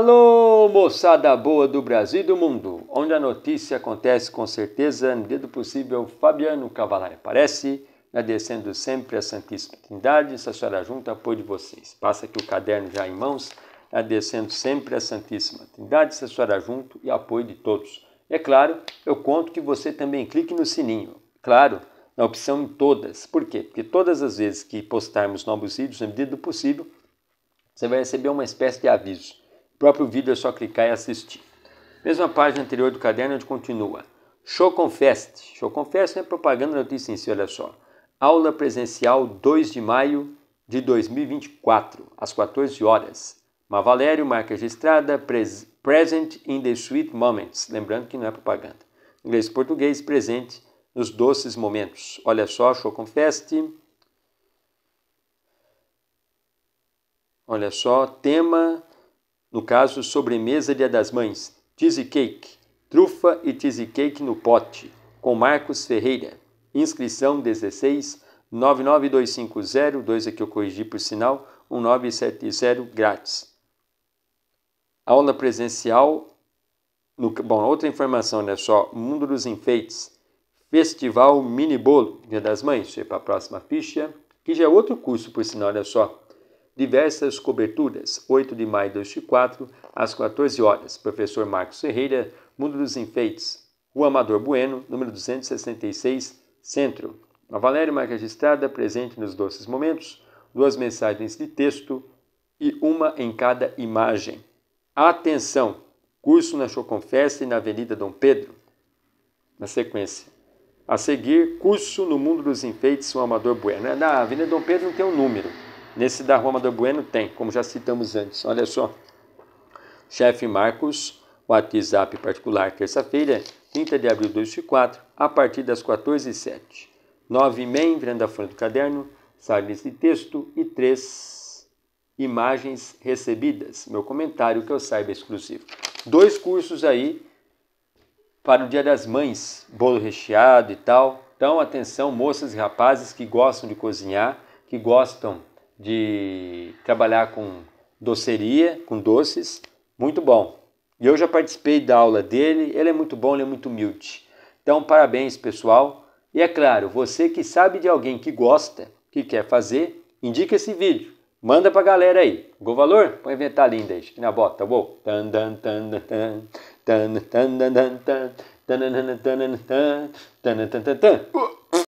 Alô, moçada boa do Brasil e do mundo, onde a notícia acontece com certeza, no dedo possível, Fabiano Cavalari aparece, agradecendo né, sempre a Santíssima Trindade, essa senhora junta apoio de vocês. Passa aqui o caderno já em mãos, agradecendo né, sempre a Santíssima Trindade, essa senhora junto e apoio de todos. é claro, eu conto que você também clique no sininho, claro, na opção em todas. Por quê? Porque todas as vezes que postarmos novos vídeos, né, no dedo do possível, você vai receber uma espécie de aviso próprio vídeo é só clicar e assistir. Mesma página anterior do caderno onde continua. Show Confest. Show Confest é propaganda notícia em si, olha só. Aula presencial 2 de maio de 2024, às 14 horas. Mavalério, marca registrada, pres present in the sweet moments. Lembrando que não é propaganda. Inglês e português, presente nos doces momentos. Olha só, Show Confest. Olha só, tema no caso, sobremesa Dia das Mães, cheesecake, trufa e cheesecake no pote, com Marcos Ferreira. Inscrição 16 99250, 2 aqui eu corrigi por sinal, 1970 grátis. Aula presencial no, bom, outra informação, né? Só Mundo dos Enfeites, Festival Mini Bolo, Dia das Mães, para a próxima ficha, que já é outro curso, por sinal, olha só diversas coberturas, 8 de maio de 2004, às 14 horas. Professor Marcos Ferreira, Mundo dos Enfeites, o Amador Bueno, número 266, Centro. A Valéria Marca Registrada, presente nos doces momentos, duas mensagens de texto e uma em cada imagem. Atenção! Curso na Choconfesta e na Avenida Dom Pedro. Na sequência. A seguir, curso no Mundo dos Enfeites, o Amador Bueno. É, na Avenida Dom Pedro não tem um número. Nesse da Roma do Bueno tem, como já citamos antes. Olha só. Chefe Marcos, WhatsApp particular, terça-feira, 30 de abril de 2004, a partir das 14h07. 9 e virando a folha do caderno, sardines de texto e três imagens recebidas. Meu comentário que eu saiba é exclusivo. Dois cursos aí para o Dia das Mães, bolo recheado e tal. Então, atenção, moças e rapazes que gostam de cozinhar, que gostam de trabalhar com doceria, com doces, muito bom. E eu já participei da aula dele, ele é muito bom, ele é muito humilde. Então, parabéns, pessoal. E é claro, você que sabe de alguém que gosta, que quer fazer, indica esse vídeo. Manda pra galera aí. Go valor? Põe inventar linda aí. Na bota, Vou. Tan,